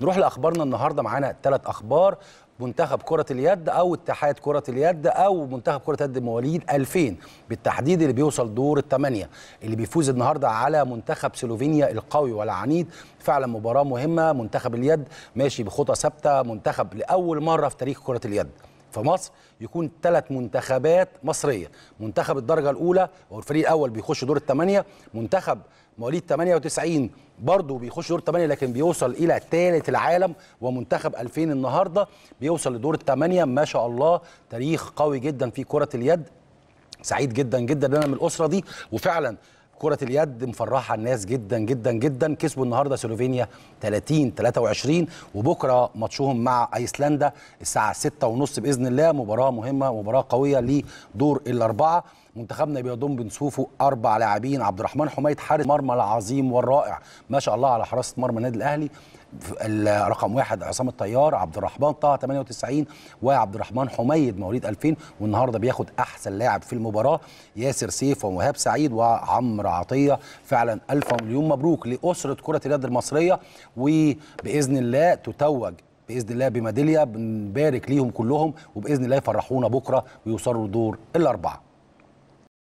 نروح لاخبارنا النهارده معانا ثلاث اخبار منتخب كرة اليد أو اتحاد كرة اليد أو منتخب كرة اليد مواليد 2000 بالتحديد اللي بيوصل دور الثمانية اللي بيفوز النهاردة على منتخب سلوفينيا القوي والعنيد فعلا مباراة مهمة منتخب اليد ماشي بخطى ثابتة منتخب لأول مرة في تاريخ كرة اليد في مصر يكون ثلاث منتخبات مصريه منتخب الدرجه الاولى هو الفريق الاول بيخش دور الثمانيه منتخب مواليد 98 برضه بيخش دور الثمانيه لكن بيوصل الى ثالث العالم ومنتخب 2000 النهارده بيوصل لدور الثمانيه ما شاء الله تاريخ قوي جدا في كره اليد سعيد جدا جدا ان انا من الاسره دي وفعلا كرة اليد مفرحة الناس جدا جدا جدا كسبوا النهارده سلوفينيا 30 23 وبكره ماتشهم مع ايسلندا الساعة 6:30 بإذن الله مباراة مهمة مباراة قوية لدور الأربعة منتخبنا بيضم بنصوفه اربع لاعبين عبد الرحمن حميد حارس مرمى العظيم والرائع ما شاء الله على حراسه مرمى النادي الاهلي رقم واحد عصام الطيار عبد الرحمن طه 98 وعبد الرحمن حميد مواليد 2000 والنهارده بياخد احسن لاعب في المباراه ياسر سيف ووهاب سعيد وعمرو عطيه فعلا الف مليون مبروك لاسره كره اليد المصريه وباذن الله تتوج باذن الله بميداليه بنبارك ليهم كلهم وباذن الله يفرحونا بكره ويوصلوا لدور الاربعه